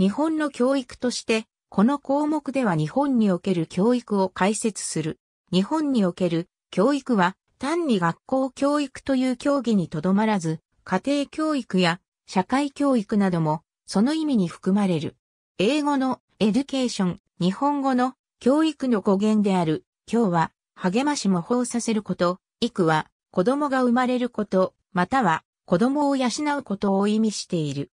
日本の教育として、この項目では日本における教育を解説する。日本における教育は単に学校教育という教義にとどまらず、家庭教育や社会教育などもその意味に含まれる。英語のエデュケーション、日本語の教育の語源である、今日は励まし模倣させること、育は子供が生まれること、または子供を養うことを意味している。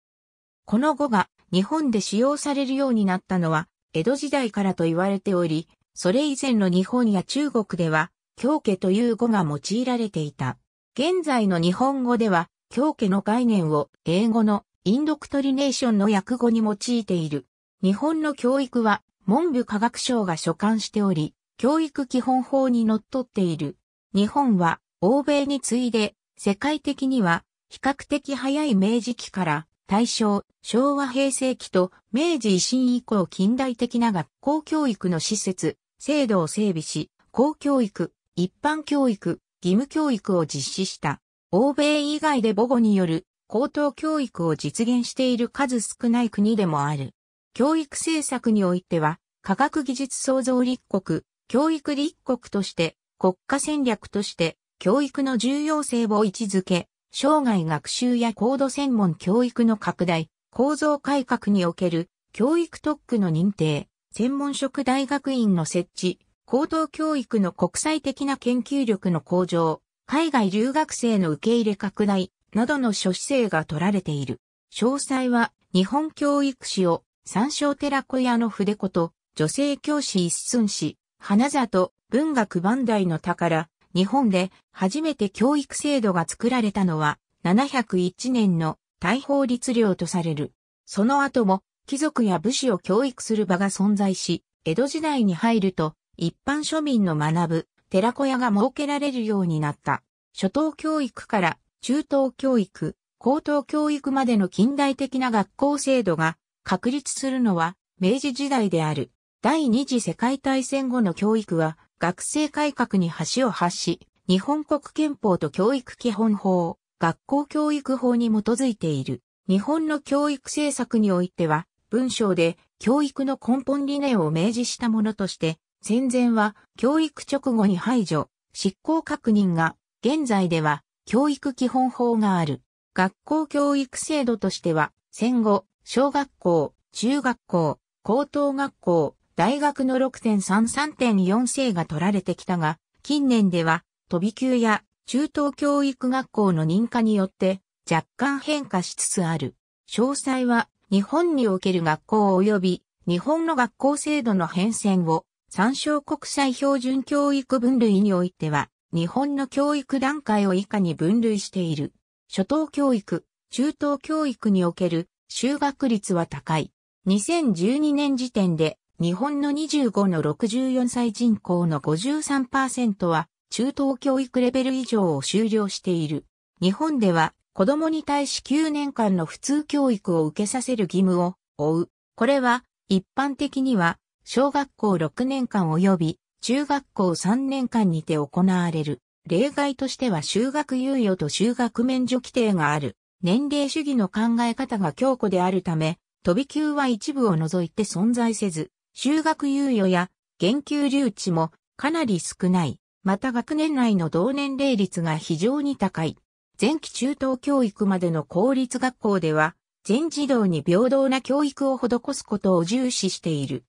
この語が日本で使用されるようになったのは、江戸時代からと言われており、それ以前の日本や中国では、教家という語が用いられていた。現在の日本語では、教家の概念を英語のインドクトリネーションの訳語に用いている。日本の教育は文部科学省が所管しており、教育基本法に則っっている。日本は欧米に次いで世界的には比較的早い明治期から大正、昭和平成期と明治維新以降近代的な学校教育の施設、制度を整備し、公教育、一般教育、義務教育を実施した。欧米以外で母語による高等教育を実現している数少ない国でもある。教育政策においては、科学技術創造立国、教育立国として、国家戦略として、教育の重要性を位置づけ、生涯学習や高度専門教育の拡大、構造改革における教育特区の認定、専門職大学院の設置、高等教育の国際的な研究力の向上、海外留学生の受け入れ拡大などの諸姿勢が取られている。詳細は日本教育史を参照寺子屋の筆子と女性教師一寸氏、花里文学万代の宝、日本で初めて教育制度が作られたのは701年の大法律令とされる。その後も貴族や武士を教育する場が存在し、江戸時代に入ると一般庶民の学ぶ寺子屋が設けられるようになった。初等教育から中等教育、高等教育までの近代的な学校制度が確立するのは明治時代である。第二次世界大戦後の教育は学生改革に橋を発し、日本国憲法と教育基本法、学校教育法に基づいている。日本の教育政策においては、文章で教育の根本理念を明示したものとして、戦前は教育直後に排除、執行確認が、現在では教育基本法がある。学校教育制度としては、戦後、小学校、中学校、高等学校、大学の6.33.4世が取られてきたが、近年では、飛び級や中等教育学校の認可によって若干変化しつつある。詳細は日本における学校及び日本の学校制度の変遷を参照国際標準教育分類においては日本の教育段階を以下に分類している。初等教育、中等教育における就学率は高い。2012年時点で日本の25の64歳人口の53%は中等教育レベル以上を修了している。日本では子供に対し9年間の普通教育を受けさせる義務を負う。これは一般的には小学校6年間及び中学校3年間にて行われる。例外としては修学猶予と修学免除規定がある。年齢主義の考え方が強固であるため、飛び級は一部を除いて存在せず、修学猶予や減給留置もかなり少ない。また学年内の同年齢率が非常に高い。前期中等教育までの公立学校では、全児童に平等な教育を施すことを重視している。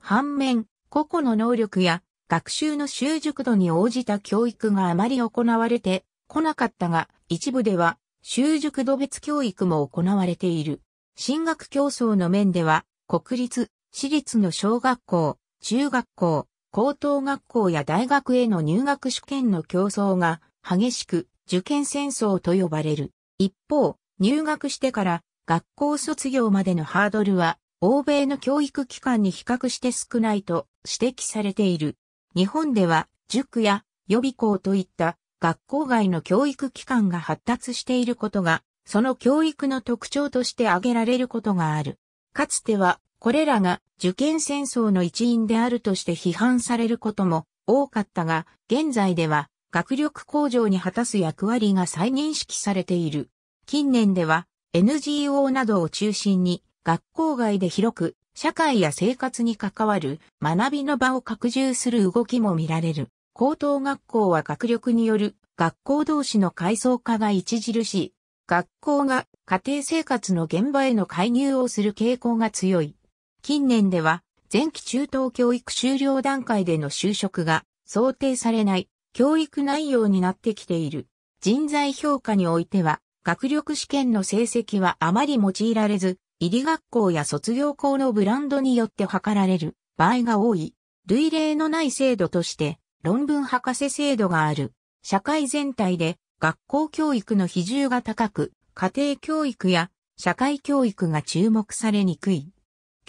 反面、個々の能力や学習の習熟度に応じた教育があまり行われてこなかったが、一部では習熟度別教育も行われている。進学競争の面では、国立、私立の小学校、中学校、高等学校や大学への入学試験の競争が激しく受験戦争と呼ばれる。一方、入学してから学校卒業までのハードルは欧米の教育機関に比較して少ないと指摘されている。日本では塾や予備校といった学校外の教育機関が発達していることが、その教育の特徴として挙げられることがある。かつてはこれらが受験戦争の一因であるとして批判されることも多かったが、現在では学力向上に果たす役割が再認識されている。近年では NGO などを中心に学校外で広く社会や生活に関わる学びの場を拡充する動きも見られる。高等学校は学力による学校同士の階層化が著しい。学校が家庭生活の現場への介入をする傾向が強い。近年では、前期中等教育終了段階での就職が想定されない教育内容になってきている。人材評価においては、学力試験の成績はあまり用いられず、入り学校や卒業校のブランドによって測られる場合が多い。類例のない制度として、論文博士制度がある。社会全体で学校教育の比重が高く、家庭教育や社会教育が注目されにくい。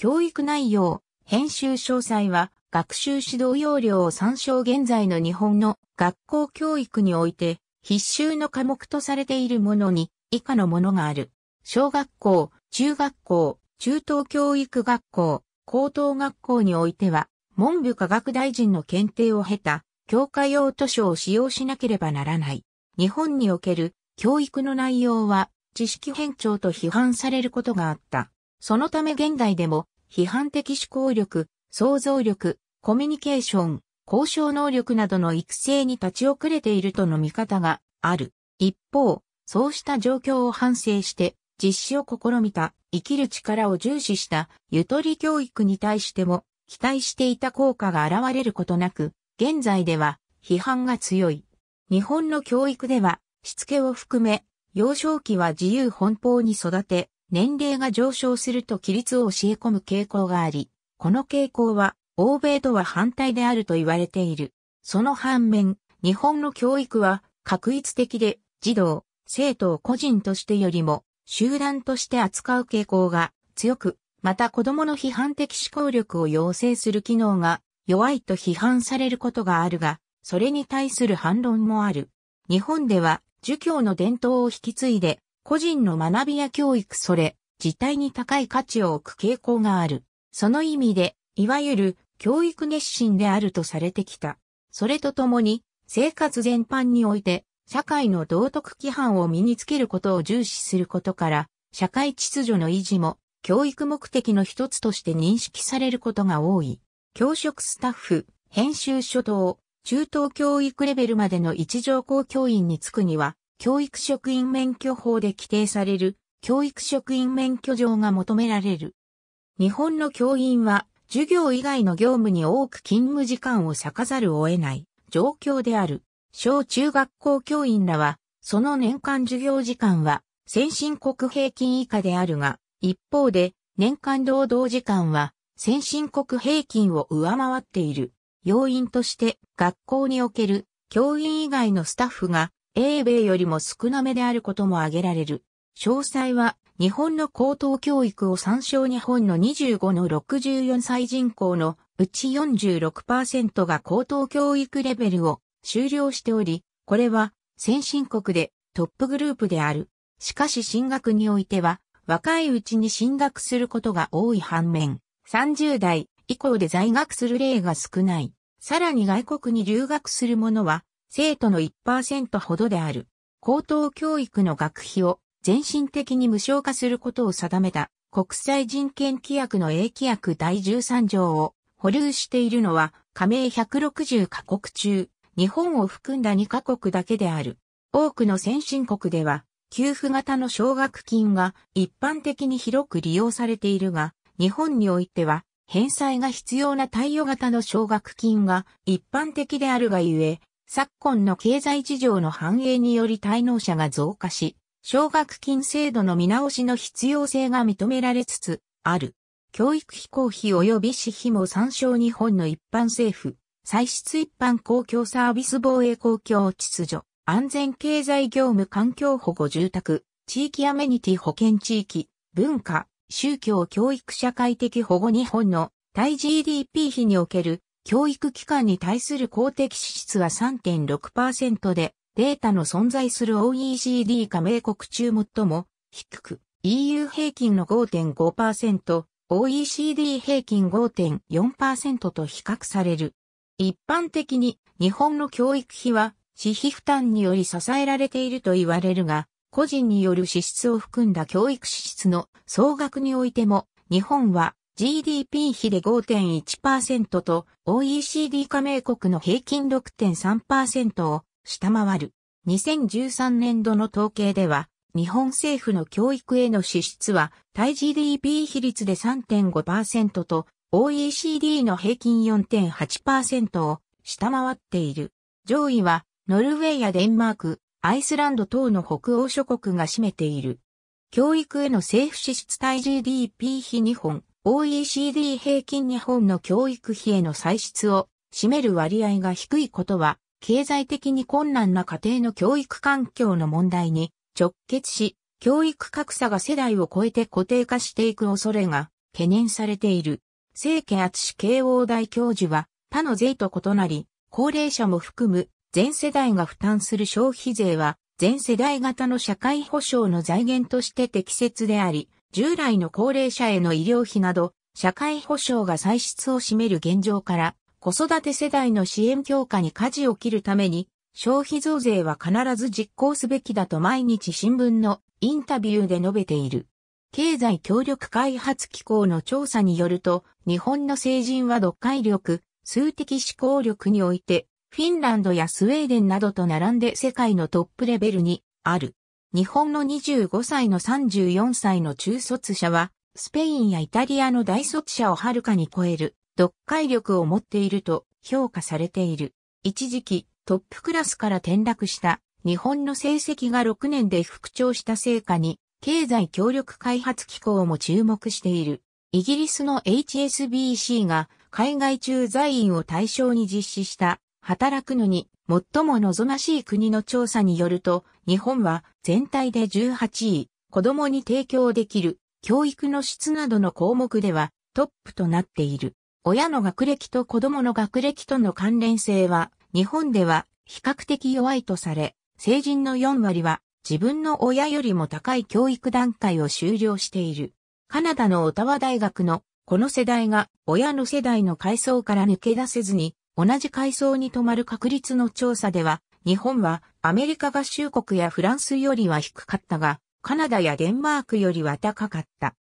教育内容、編集詳細は学習指導要領を参照現在の日本の学校教育において必修の科目とされているものに以下のものがある。小学校、中学校、中等教育学校、高等学校においては文部科学大臣の検定を経た教科用図書を使用しなければならない。日本における教育の内容は知識偏重と批判されることがあった。そのため現代でも批判的思考力、想像力、コミュニケーション、交渉能力などの育成に立ち遅れているとの見方がある。一方、そうした状況を反省して実施を試みた生きる力を重視したゆとり教育に対しても期待していた効果が現れることなく、現在では批判が強い。日本の教育ではしつけを含め幼少期は自由奔放に育て、年齢が上昇すると規律を教え込む傾向があり、この傾向は欧米とは反対であると言われている。その反面、日本の教育は確一的で児童、生徒を個人としてよりも集団として扱う傾向が強く、また子供の批判的思考力を要請する機能が弱いと批判されることがあるが、それに対する反論もある。日本では儒教の伝統を引き継いで個人の学びや教育それ、自体に高い価値を置く傾向がある。その意味で、いわゆる教育熱心であるとされてきた。それとともに、生活全般において、社会の道徳規範を身につけることを重視することから、社会秩序の維持も、教育目的の一つとして認識されることが多い。教職スタッフ、編集所等、中等教育レベルまでの一条校教員につくには、教育職員免許法で規定される教育職員免許状が求められる。日本の教員は授業以外の業務に多く勤務時間を割かざるを得ない状況である。小中学校教員らは、その年間授業時間は先進国平均以下であるが、一方で年間労働時間は先進国平均を上回っている。要因として学校における教員以外のスタッフが英米よりも少なめであることも挙げられる。詳細は、日本の高等教育を参照日本の25の64歳人口のうち46%が高等教育レベルを終了しており、これは先進国でトップグループである。しかし進学においては、若いうちに進学することが多い反面、30代以降で在学する例が少ない。さらに外国に留学する者は、生徒の1%ほどである。高等教育の学費を全身的に無償化することを定めた国際人権規約の英規約第13条を保留しているのは加盟160カ国中、日本を含んだ2カ国だけである。多くの先進国では、給付型の奨学金が一般的に広く利用されているが、日本においては、返済が必要な貸与型の奨学金が一般的であるがゆえ、昨今の経済事情の反映により滞納者が増加し、奨学金制度の見直しの必要性が認められつつある。教育費公費及び私費も参照日本の一般政府、歳出一般公共サービス防衛公共秩序、安全経済業務環境保護住宅、地域アメニティ保険地域、文化、宗教教育社会的保護日本の対 GDP 比における教育機関に対する公的支出は3.6%で、データの存在する OECD 加盟国中最も低く、EU 平均の5.5%、OECD 平均5.4%と比較される。一般的に日本の教育費は私費負担により支えられていると言われるが、個人による支出を含んだ教育支出の総額においても、日本は GDP 比で5.1%と OECD 加盟国の平均6.3%を下回る。2013年度の統計では、日本政府の教育への支出は対 GDP 比率で3.5%と OECD の平均4.8%を下回っている。上位はノルウェーやデンマーク、アイスランド等の北欧諸国が占めている。教育への政府支出対 GDP 比日本。OECD 平均日本の教育費への歳出を占める割合が低いことは、経済的に困難な家庭の教育環境の問題に直結し、教育格差が世代を超えて固定化していく恐れが懸念されている。清家厚慶応大教授は他の税と異なり、高齢者も含む全世代が負担する消費税は全世代型の社会保障の財源として適切であり、従来の高齢者への医療費など、社会保障が歳出を占める現状から、子育て世代の支援強化に舵を切るために、消費増税は必ず実行すべきだと毎日新聞のインタビューで述べている。経済協力開発機構の調査によると、日本の成人は読解力、数的思考力において、フィンランドやスウェーデンなどと並んで世界のトップレベルにある。日本の25歳の34歳の中卒者は、スペインやイタリアの大卒者をはるかに超える、読解力を持っていると評価されている。一時期、トップクラスから転落した日本の成績が6年で復調した成果に、経済協力開発機構も注目している。イギリスの HSBC が海外駐在員を対象に実施した働くのに最も望ましい国の調査によると、日本は全体で18位、子供に提供できる教育の質などの項目ではトップとなっている。親の学歴と子供の学歴との関連性は、日本では比較的弱いとされ、成人の4割は自分の親よりも高い教育段階を修了している。カナダのオタワ大学のこの世代が親の世代の階層から抜け出せずに同じ階層に泊まる確率の調査では、日本はアメリカ合衆国やフランスよりは低かったが、カナダやデンマークよりは高かった。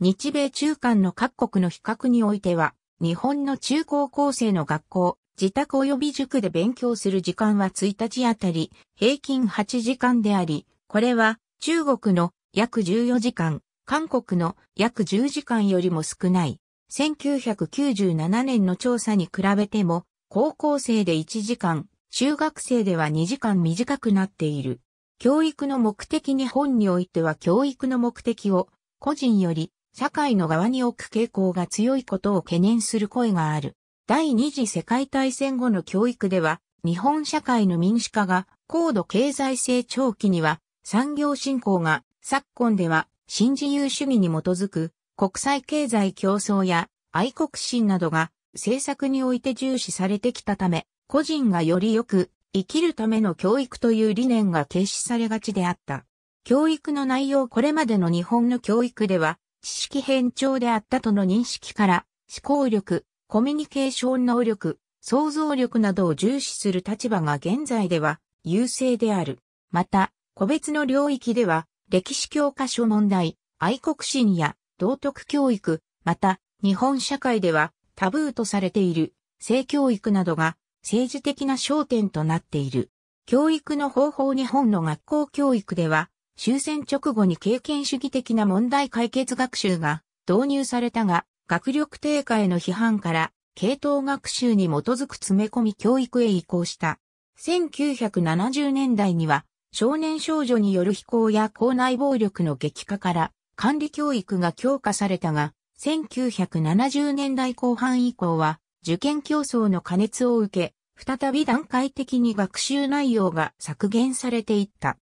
日米中間の各国の比較においては、日本の中高校生の学校、自宅及び塾で勉強する時間は1日あたり平均8時間であり、これは中国の約14時間、韓国の約10時間よりも少ない。1997年の調査に比べても高校生で1時間、中学生では2時間短くなっている。教育の目的に本においては教育の目的を個人より社会の側に置く傾向が強いことを懸念する声がある。第二次世界大戦後の教育では日本社会の民主化が高度経済成長期には産業振興が昨今では新自由主義に基づく国際経済競争や愛国心などが政策において重視されてきたため、個人がよりよく生きるための教育という理念が軽視されがちであった。教育の内容これまでの日本の教育では、知識偏重であったとの認識から、思考力、コミュニケーション能力、想像力などを重視する立場が現在では優勢である。また、個別の領域では、歴史教科書問題、愛国心や道徳教育、また、日本社会では、タブーとされている性教育などが政治的な焦点となっている。教育の方法日本の学校教育では終戦直後に経験主義的な問題解決学習が導入されたが学力低下への批判から系統学習に基づく詰め込み教育へ移行した。1970年代には少年少女による非行や校内暴力の激化から管理教育が強化されたが、1970年代後半以降は、受験競争の加熱を受け、再び段階的に学習内容が削減されていった。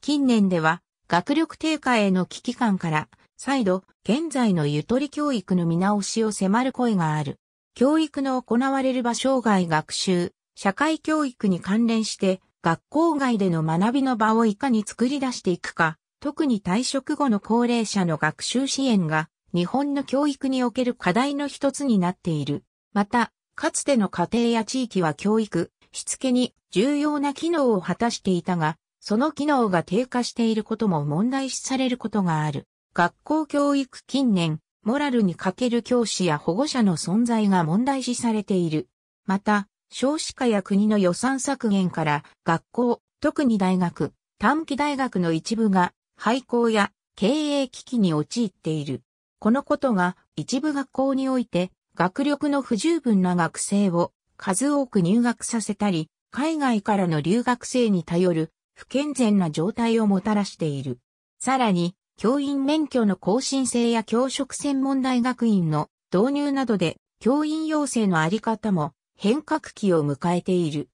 近年では、学力低下への危機感から、再度、現在のゆとり教育の見直しを迫る声がある。教育の行われる場所外学習、社会教育に関連して、学校外での学びの場をいかに作り出していくか、特に退職後の高齢者の学習支援が日本の教育における課題の一つになっている。また、かつての家庭や地域は教育、しつけに重要な機能を果たしていたが、その機能が低下していることも問題視されることがある。学校教育近年、モラルに欠ける教師や保護者の存在が問題視されている。また、少子化や国の予算削減から学校、特に大学、短期大学の一部が廃校や経営危機に陥っている。このことが一部学校において学力の不十分な学生を数多く入学させたり、海外からの留学生に頼る不健全な状態をもたらしている。さらに、教員免許の更新制や教職専門大学院の導入などで教員養成のあり方も変革期を迎えている。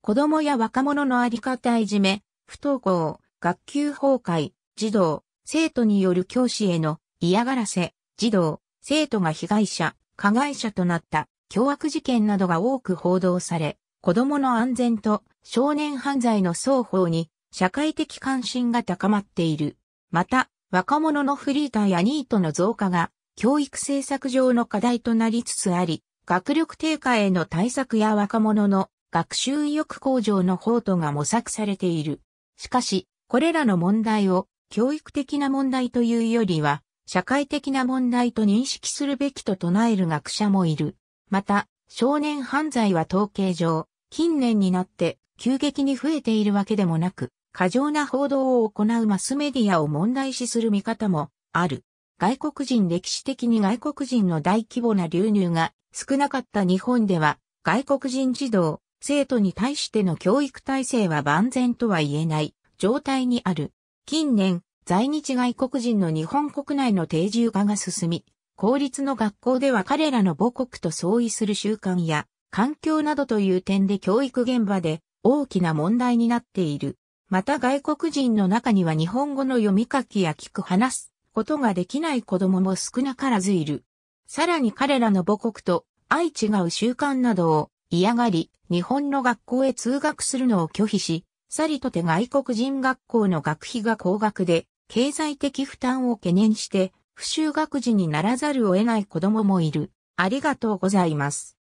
子供や若者のあり方いじめ、不登校、学級崩壊、児童、生徒による教師への嫌がらせ、児童、生徒が被害者、加害者となった凶悪事件などが多く報道され、子供の安全と少年犯罪の双方に社会的関心が高まっている。また、若者のフリーターやニートの増加が教育政策上の課題となりつつあり、学力低下への対策や若者の学習意欲向上の方とが模索されている。しかし、これらの問題を教育的な問題というよりは、社会的な問題と認識するべきと唱える学者もいる。また、少年犯罪は統計上、近年になって急激に増えているわけでもなく、過剰な報道を行うマスメディアを問題視する見方もある。外国人歴史的に外国人の大規模な流入が少なかった日本では、外国人児童、生徒に対しての教育体制は万全とは言えない状態にある。近年、在日外国人の日本国内の定住化が進み、公立の学校では彼らの母国と相違する習慣や環境などという点で教育現場で大きな問題になっている。また外国人の中には日本語の読み書きや聞く話すことができない子供も少なからずいる。さらに彼らの母国と相違う習慣などを嫌がり、日本の学校へ通学するのを拒否し、さりとて外国人学校の学費が高額で、経済的負担を懸念して、不就学児にならざるを得ない子供もいる。ありがとうございます。